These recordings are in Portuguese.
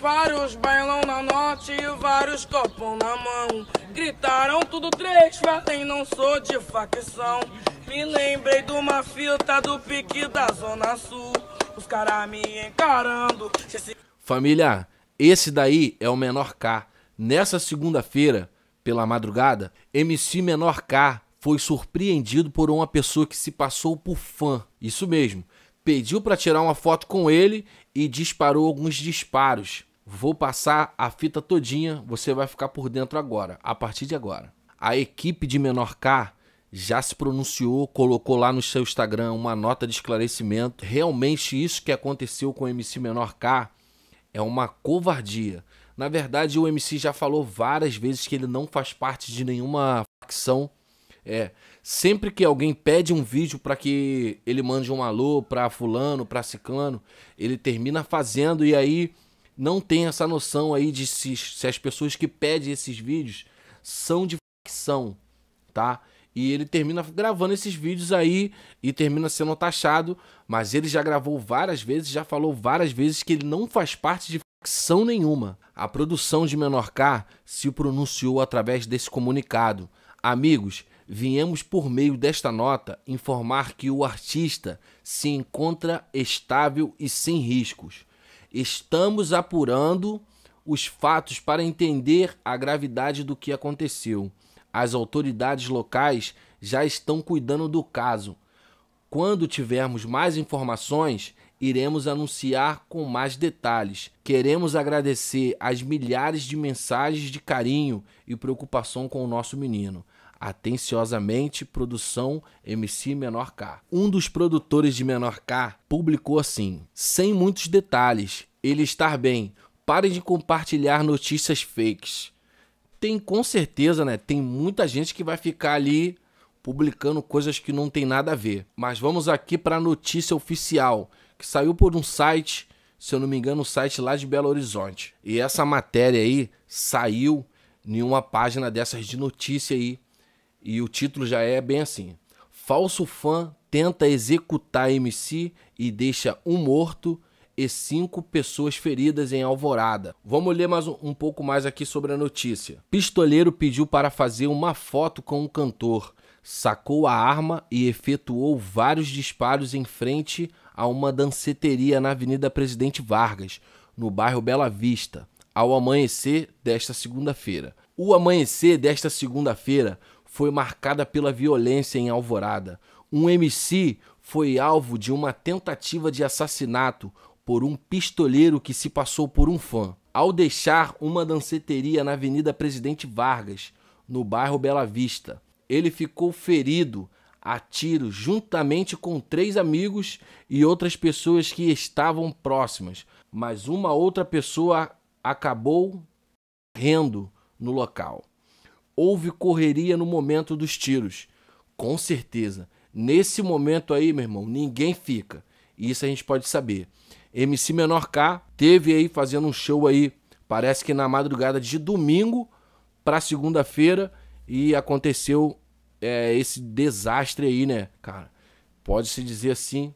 Vários na e vários na mão. Gritaram tudo três, não sou de facção. Me lembrei de uma fita do pique da Zona Sul. Os caras me encarando. Família, esse daí é o Menor K. Nessa segunda-feira, pela madrugada, MC Menor K foi surpreendido por uma pessoa que se passou por fã. Isso mesmo. Pediu para tirar uma foto com ele e disparou alguns disparos. Vou passar a fita todinha, você vai ficar por dentro agora, a partir de agora. A equipe de menor K já se pronunciou, colocou lá no seu Instagram uma nota de esclarecimento. Realmente isso que aconteceu com o MC Menor K é uma covardia. Na verdade, o MC já falou várias vezes que ele não faz parte de nenhuma facção. É, sempre que alguém pede um vídeo para que ele mande um alô para fulano, para ciclano, ele termina fazendo e aí não tem essa noção aí de se, se as pessoas que pedem esses vídeos são de facção, tá? E ele termina gravando esses vídeos aí e termina sendo taxado, mas ele já gravou várias vezes, já falou várias vezes que ele não faz parte de facção nenhuma. A produção de Menor K se pronunciou através desse comunicado. Amigos, viemos por meio desta nota informar que o artista se encontra estável e sem riscos. Estamos apurando os fatos para entender a gravidade do que aconteceu. As autoridades locais já estão cuidando do caso. Quando tivermos mais informações, iremos anunciar com mais detalhes. Queremos agradecer as milhares de mensagens de carinho e preocupação com o nosso menino. Atenciosamente, produção MC Menor K. Um dos produtores de Menor K publicou assim: sem muitos detalhes, ele está bem. Parem de compartilhar notícias fakes. Tem com certeza, né? Tem muita gente que vai ficar ali publicando coisas que não tem nada a ver. Mas vamos aqui para a notícia oficial, que saiu por um site, se eu não me engano, um site lá de Belo Horizonte. E essa matéria aí saiu em uma página dessas de notícia aí e o título já é bem assim: Falso fã tenta executar MC e deixa um morto e cinco pessoas feridas em Alvorada. Vamos ler mais um, um, pouco mais aqui sobre a notícia. Pistoleiro pediu para fazer uma foto com o cantor, sacou a arma e efetuou vários disparos em frente a uma danceteria na Avenida Presidente Vargas, no bairro Bela Vista, ao amanhecer desta segunda-feira. O amanhecer desta segunda-feira foi marcada pela violência em Alvorada. Um MC foi alvo de uma tentativa de assassinato por um pistoleiro que se passou por um fã. Ao deixar uma danceteria na Avenida Presidente Vargas, no bairro Bela Vista, ele ficou ferido a tiro juntamente com três amigos e outras pessoas que estavam próximas, mas uma outra pessoa acabou rendo no local houve correria no momento dos tiros. Com certeza. Nesse momento aí, meu irmão, ninguém fica. Isso a gente pode saber. MC Menor K teve aí fazendo um show aí, parece que na madrugada de domingo para segunda-feira e aconteceu é, esse desastre aí, né, cara? Pode-se dizer assim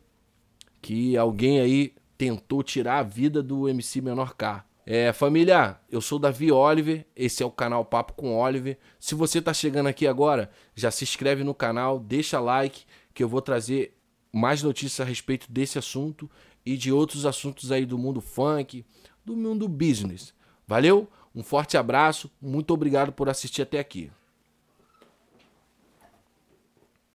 que alguém aí tentou tirar a vida do MC Menor K. É, família, eu sou Davi Oliver, esse é o canal Papo com Oliver. Se você está chegando aqui agora, já se inscreve no canal, deixa like, que eu vou trazer mais notícias a respeito desse assunto e de outros assuntos aí do mundo funk, do mundo business. Valeu? Um forte abraço, muito obrigado por assistir até aqui.